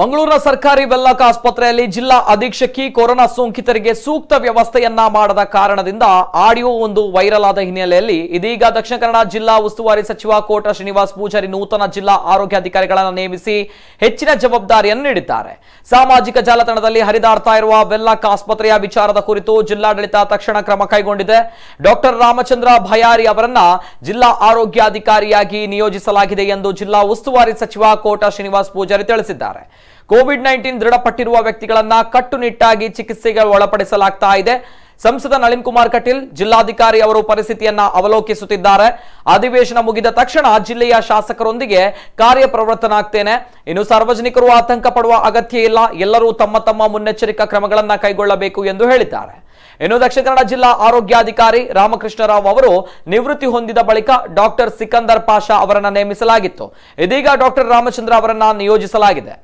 ಮಂಗಳೂರಿನ ಸರ್ಕಾರಿ ವೆಲ್ಲಕ ಆಸ್ಪತ್ರೆಯಲ್ಲಿ ಜಿಲ್ಲಾ ಅಧೀಕ್ಷಕಿ ಕೊರೋನಾ ಸೋಂಕಿತರಿಗೆ ಸೂಕ್ತ ವ್ಯವಸ್ಥೆಯನ್ನ ಮಾಡದ ಕಾರಣದಿಂದ ಆಡಿಯೋ ಒಂದು ವೈರಲ್ ಆದ ಹಿನ್ನೆಲೆಯಲ್ಲಿ ಇದೀಗ ದಕ್ಷಿಣ ಕನ್ನಡ ಜಿಲ್ಲಾ ಉಸ್ತುವಾರಿ ಸಚಿವ ಕೋಟ ಶ್ರೀನಿವಾಸ್ ಪೂಜಾರಿ ನೂತನ ಜಿಲ್ಲಾ ಆರೋಗ್ಯಾಧಿಕಾರಿಗಳನ್ನು ನೇಮಿಸಿ ಹೆಚ್ಚಿನ ಜವಾಬ್ದಾರಿಯನ್ನು ನೀಡಿದ್ದಾರೆ ಸಾಮಾಜಿಕ ಜಾಲತಾಣದಲ್ಲಿ ಹರಿದಾಡ್ತಾ ಇರುವ ವೆಲ್ಲಕ ಆಸ್ಪತ್ರೆಯ ವಿಚಾರದ ಕುರಿತು ಜಿಲ್ಲಾಡಳಿತ ತಕ್ಷಣ ಕ್ರಮ ಕೈಗೊಂಡಿದೆ ಡಾಕ್ಟರ್ ರಾಮಚಂದ್ರ ಭಯಾರಿ ಅವರನ್ನ ಜಿಲ್ಲಾ ಆರೋಗ್ಯಾಧಿಕಾರಿಯಾಗಿ ನಿಯೋಜಿಸಲಾಗಿದೆ ಎಂದು ಜಿಲ್ಲಾ ಉಸ್ತುವಾರಿ ಸಚಿವ ಕೋಟ ಶ್ರೀನಿವಾಸ್ ಪೂಜಾರಿ ತಿಳಿಸಿದ್ದಾರೆ ಕೋವಿಡ್ ನೈನ್ಟೀನ್ ದೃಢಪಟ್ಟಿರುವ ವ್ಯಕ್ತಿಗಳನ್ನ ಕಟ್ಟುನಿಟ್ಟಾಗಿ ಚಿಕಿತ್ಸೆಗೆ ಒಳಪಡಿಸಲಾಗ್ತಾ ಇದೆ ಸಂಸದ ನಳಿನ್ ಕುಮಾರ್ ಕಟೀಲ್ ಜಿಲ್ಲಾಧಿಕಾರಿ ಅವರು ಪರಿಸ್ಥಿತಿಯನ್ನ ಅವಲೋಕಿಸುತ್ತಿದ್ದಾರೆ ಅಧಿವೇಶನ ಮುಗಿದ ತಕ್ಷಣ ಜಿಲ್ಲೆಯ ಶಾಸಕರೊಂದಿಗೆ ಕಾರ್ಯಪ್ರವೃತ್ತನಾಗ್ತೇನೆ ಇನ್ನು ಸಾರ್ವಜನಿಕರು ಆತಂಕ ಪಡುವ ಅಗತ್ಯ ಇಲ್ಲ ಎಲ್ಲರೂ ತಮ್ಮ ತಮ್ಮ ಮುನ್ನೆಚ್ಚರಿಕಾ ಕ್ರಮಗಳನ್ನು ಕೈಗೊಳ್ಳಬೇಕು ಎಂದು ಹೇಳಿದ್ದಾರೆ ಇನ್ನು ದಕ್ಷಿಣ ಕನ್ನಡ ಜಿಲ್ಲಾ ಆರೋಗ್ಯಾಧಿಕಾರಿ ರಾಮಕೃಷ್ಣರಾವ್ ಅವರು ನಿವೃತ್ತಿ ಹೊಂದಿದ ಬಳಿಕ ಡಾಕ್ಟರ್ ಸಿಕಂದರ್ ಪಾಷಾ ಅವರನ್ನ ನೇಮಿಸಲಾಗಿತ್ತು ಇದೀಗ ಡಾಕ್ಟರ್ ರಾಮಚಂದ್ರ ಅವರನ್ನ ನಿಯೋಜಿಸಲಾಗಿದೆ